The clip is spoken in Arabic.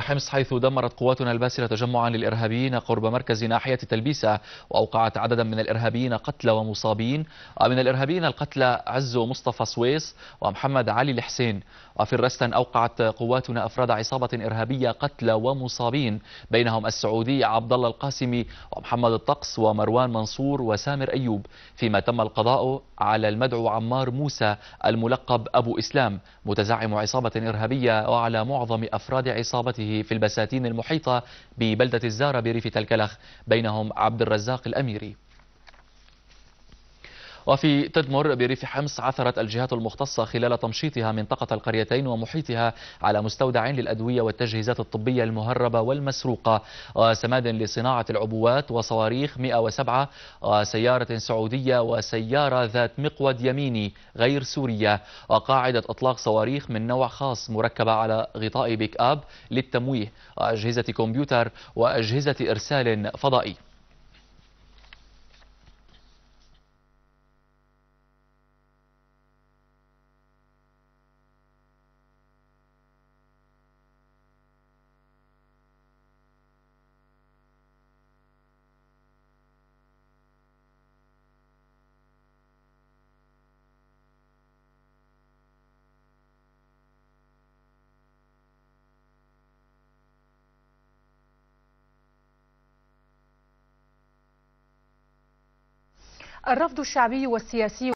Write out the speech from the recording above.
حمص حيث دمرت قواتنا الباسلة تجمعا للإرهابيين قرب مركز ناحية تلبيسة وأوقعت عددا من الإرهابيين قتلى ومصابين ومن الإرهابيين القتلى عز مصطفى سويس ومحمد علي الحسين وفي الرستن أوقعت قواتنا أفراد عصابة إرهابية قتلى ومصابين بينهم السعودي عبد الله القاسمي ومحمد الطقس ومروان منصور وسامر أيوب فيما تم القضاء على المدعو عمار موسى الملقب أبو إسلام متزعم عصابة إرهابية وعلى معظم أفراد عصابته ومناطقه في البساتين المحيطة ببلدة الزارة بريف تلكلخ بينهم عبد الرزاق الأميري وفي تدمر بريف حمص عثرت الجهات المختصة خلال تمشيطها منطقة القريتين ومحيطها على مستودع للأدوية والتجهيزات الطبية المهربة والمسروقة وسماد لصناعة العبوات وصواريخ 107 وسيارة سعودية وسيارة ذات مقود يميني غير سورية وقاعدة إطلاق صواريخ من نوع خاص مركبة على غطاء بيك أب للتمويه وأجهزة كمبيوتر وأجهزة إرسال فضائي الرفض الشعبي والسياسي